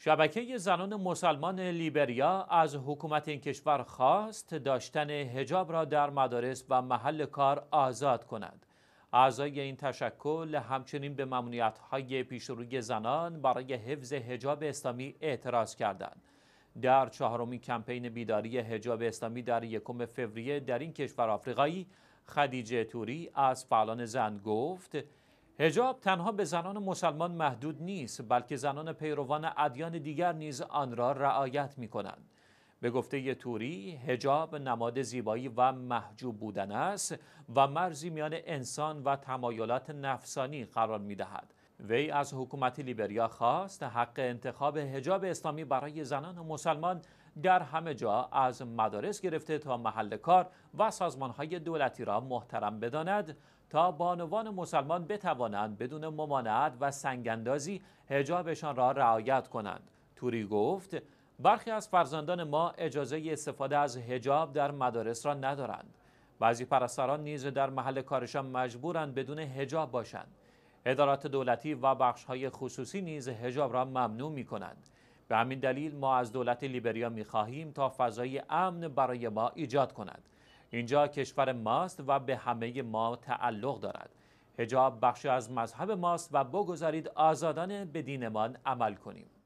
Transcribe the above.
شبکه زنان مسلمان لیبریا از حکومت این کشور خواست داشتن هجاب را در مدارس و محل کار آزاد کند. اعضای این تشکل همچنین به ممنوعیت های پیش زنان برای حفظ هجاب اسلامی اعتراض کردند. در چهارمین کمپین بیداری هجاب اسلامی در یکم فوریه در این کشور آفریقایی خدیجه توری از فعالان زن گفت هجاب تنها به زنان مسلمان محدود نیست بلکه زنان پیروان ادیان دیگر نیز آن را رعایت می کنند. به گفته توری هجاب نماد زیبایی و محجوب بودن است و مرزی میان انسان و تمایلات نفسانی قرار می دهد. وی از حکومت لیبریا خواست حق انتخاب حجاب اسلامی برای زنان و مسلمان در همه جا از مدارس گرفته تا محل کار و سازمانهای دولتی را محترم بداند تا بانوان مسلمان بتوانند بدون ممانعت و سنگندازی هجابشان را رعایت کنند توری گفت برخی از فرزندان ما اجازه استفاده از هجاب در مدارس را ندارند بعضی پرستاران نیز در محل کارشان مجبورند بدون هجاب باشند ادارات دولتی و های خصوصی نیز هجاب را ممنوع می کنند. به همین دلیل ما از دولت لیبریا می خواهیم تا فضای امن برای ما ایجاد کند. اینجا کشور ماست و به همه ما تعلق دارد. هجاب بخشی از مذهب ماست و بگذارید آزادانه به دینمان عمل کنیم.